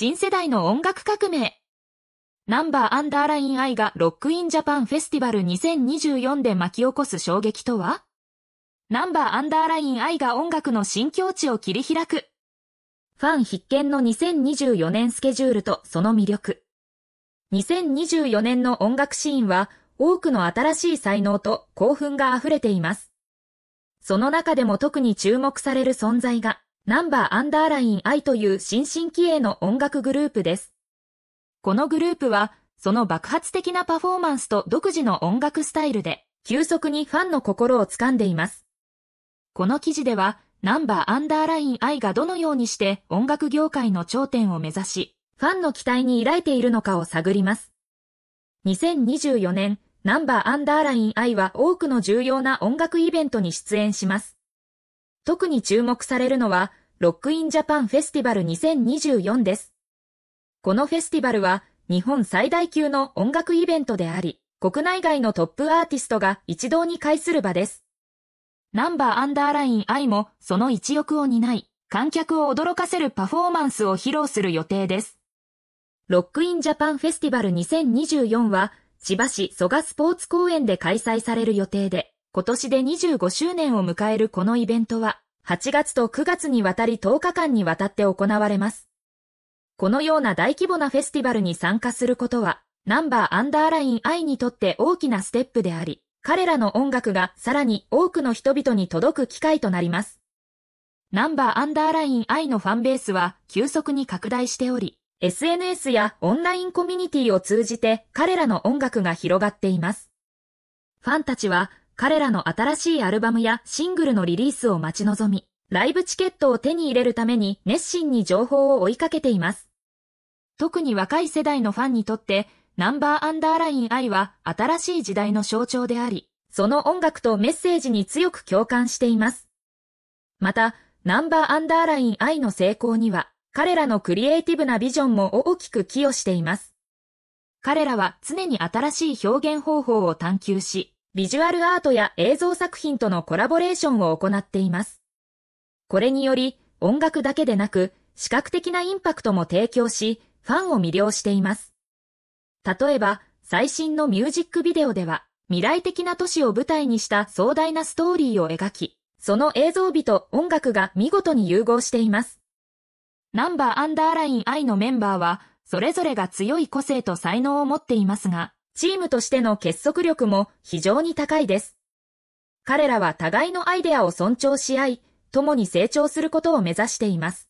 新世代の音楽革命。ナンバーアンダーライン愛がロックインジャパンフェスティバル2024で巻き起こす衝撃とはナンバーアンダーライン愛が音楽の新境地を切り開く。ファン必見の2024年スケジュールとその魅力。2024年の音楽シーンは多くの新しい才能と興奮が溢れています。その中でも特に注目される存在が、ナンバーアンダーライン I という新進気鋭の音楽グループです。このグループは、その爆発的なパフォーマンスと独自の音楽スタイルで、急速にファンの心を掴んでいます。この記事では、ナンバーアンダーライン I がどのようにして音楽業界の頂点を目指し、ファンの期待に抱いているのかを探ります。2024年、ナンバーアンダーライン I は多くの重要な音楽イベントに出演します。特に注目されるのは、ロックインジャパンフェスティバル2024です。このフェスティバルは日本最大級の音楽イベントであり、国内外のトップアーティストが一堂に会する場です。ナンバーアンダーライン愛もその一翼を担い、観客を驚かせるパフォーマンスを披露する予定です。ロックインジャパンフェスティバル2024は、千葉市蘇我スポーツ公園で開催される予定で、今年で25周年を迎えるこのイベントは、8月と9月にわたり10日間にわたって行われます。このような大規模なフェスティバルに参加することは、ナンバーアンダーライン I にとって大きなステップであり、彼らの音楽がさらに多くの人々に届く機会となります。ナンバーアンダーライン I のファンベースは急速に拡大しており、SNS やオンラインコミュニティを通じて彼らの音楽が広がっています。ファンたちは彼らの新しいアルバムやシングルのリリースを待ち望み、ライブチケットを手に入れるために熱心に情報を追いかけています。特に若い世代のファンにとって、ナンバーアンダーライン愛は新しい時代の象徴であり、その音楽とメッセージに強く共感しています。また、ナンバーアンダーライン愛の成功には、彼らのクリエイティブなビジョンも大きく寄与しています。彼らは常に新しい表現方法を探求し、ビジュアルアートや映像作品とのコラボレーションを行っています。これにより、音楽だけでなく、視覚的なインパクトも提供し、ファンを魅了しています。例えば、最新のミュージックビデオでは、未来的な都市を舞台にした壮大なストーリーを描き、その映像美と音楽が見事に融合しています。ナンバーアンダーライン I のメンバーは、それぞれが強い個性と才能を持っていますが、チームとしての結束力も非常に高いです。彼らは互いのアイデアを尊重し合い、共に成長することを目指しています。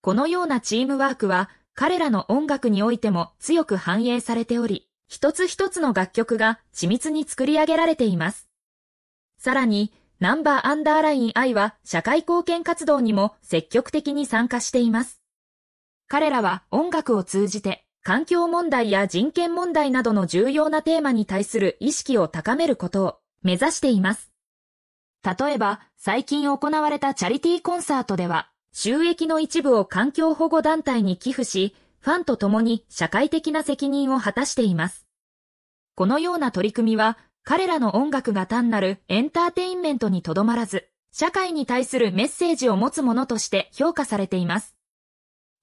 このようなチームワークは、彼らの音楽においても強く反映されており、一つ一つの楽曲が緻密に作り上げられています。さらに、ナンバーアンダーライン I は社会貢献活動にも積極的に参加しています。彼らは音楽を通じて環境問題や人権問題などの重要なテーマに対する意識を高めることを目指しています。例えば、最近行われたチャリティーコンサートでは、収益の一部を環境保護団体に寄付し、ファンと共に社会的な責任を果たしています。このような取り組みは、彼らの音楽が単なるエンターテインメントにとどまらず、社会に対するメッセージを持つものとして評価されています。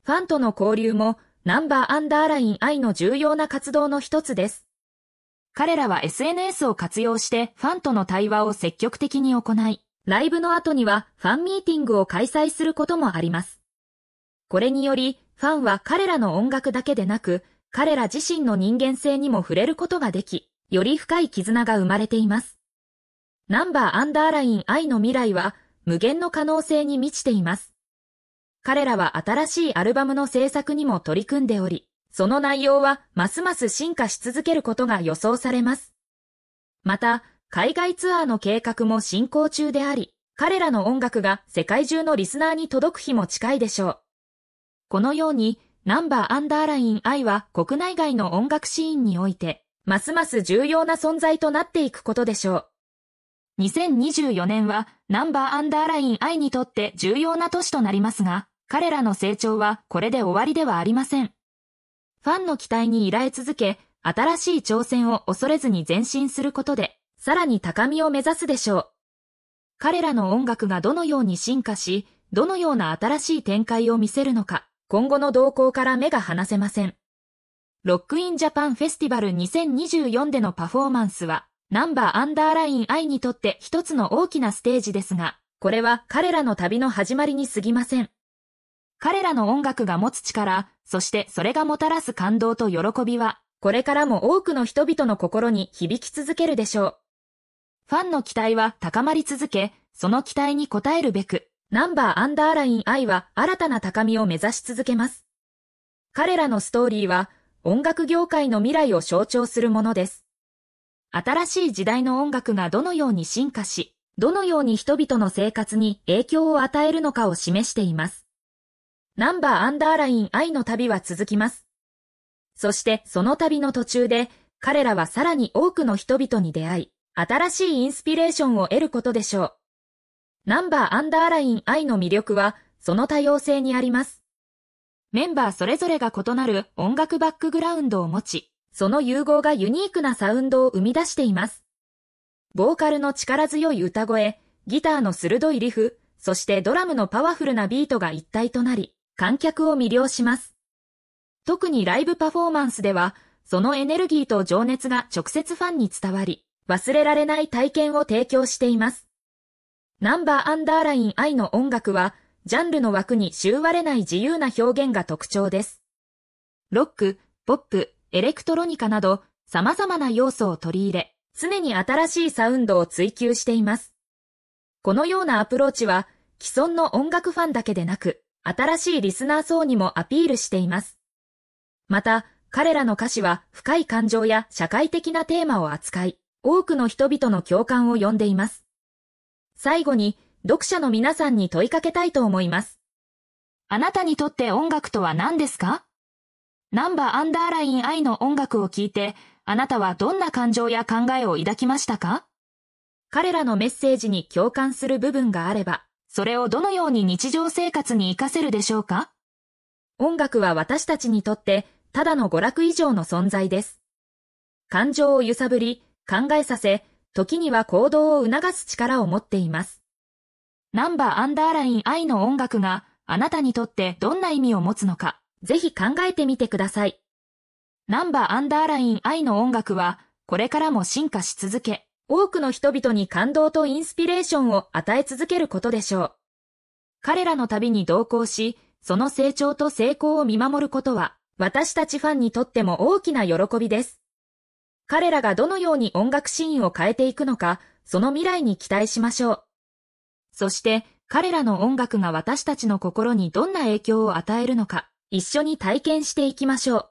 ファンとの交流もナンバーアンダーライン I の重要な活動の一つです。彼らは SNS を活用してファンとの対話を積極的に行い、ライブの後にはファンミーティングを開催することもあります。これにより、ファンは彼らの音楽だけでなく、彼ら自身の人間性にも触れることができ、より深い絆が生まれています。ナンバーアンダーライン I の未来は、無限の可能性に満ちています。彼らは新しいアルバムの制作にも取り組んでおり、その内容はますます進化し続けることが予想されます。また、海外ツアーの計画も進行中であり、彼らの音楽が世界中のリスナーに届く日も近いでしょう。このように、ナンバーアンダーライン I は国内外の音楽シーンにおいて、ますます重要な存在となっていくことでしょう。2024年はナンバーアンダーライン I にとって重要な年となりますが、彼らの成長はこれで終わりではありません。ファンの期待に依頼続け、新しい挑戦を恐れずに前進することで、さらに高みを目指すでしょう。彼らの音楽がどのように進化し、どのような新しい展開を見せるのか、今後の動向から目が離せません。ロックインジャパンフェスティバル2024でのパフォーマンスは、ナンバーアンダーライン I にとって一つの大きなステージですが、これは彼らの旅の始まりに過ぎません。彼らの音楽が持つ力、そしてそれがもたらす感動と喜びは、これからも多くの人々の心に響き続けるでしょう。ファンの期待は高まり続け、その期待に応えるべく、ナンバーアンダーライン I は新たな高みを目指し続けます。彼らのストーリーは、音楽業界の未来を象徴するものです。新しい時代の音楽がどのように進化し、どのように人々の生活に影響を与えるのかを示しています。ナンバーアンダーライン I の旅は続きます。そしてその旅の途中で、彼らはさらに多くの人々に出会い、新しいインスピレーションを得ることでしょう。ナンバーアンダーライン I の魅力は、その多様性にあります。メンバーそれぞれが異なる音楽バックグラウンドを持ち、その融合がユニークなサウンドを生み出しています。ボーカルの力強い歌声、ギターの鋭いリフ、そしてドラムのパワフルなビートが一体となり、観客を魅了します。特にライブパフォーマンスでは、そのエネルギーと情熱が直接ファンに伝わり、忘れられない体験を提供しています。ナンバーアンダーライン愛の音楽は、ジャンルの枠に収われない自由な表現が特徴です。ロック、ポップ、エレクトロニカなど、様々な要素を取り入れ、常に新しいサウンドを追求しています。このようなアプローチは、既存の音楽ファンだけでなく、新しいリスナー層にもアピールしています。また、彼らの歌詞は深い感情や社会的なテーマを扱い、多くの人々の共感を呼んでいます。最後に、読者の皆さんに問いかけたいと思います。あなたにとって音楽とは何ですかナンバーアンダーライン I の音楽を聴いて、あなたはどんな感情や考えを抱きましたか彼らのメッセージに共感する部分があれば、それをどのように日常生活に活かせるでしょうか音楽は私たちにとって、ただの娯楽以上の存在です。感情を揺さぶり、考えさせ、時には行動を促す力を持っています。ナンバーアンダーライン愛の音楽があなたにとってどんな意味を持つのか、ぜひ考えてみてください。ナンバーアンダーライン愛の音楽は、これからも進化し続け、多くの人々に感動とインスピレーションを与え続けることでしょう。彼らの旅に同行し、その成長と成功を見守ることは、私たちファンにとっても大きな喜びです。彼らがどのように音楽シーンを変えていくのか、その未来に期待しましょう。そして、彼らの音楽が私たちの心にどんな影響を与えるのか、一緒に体験していきましょう。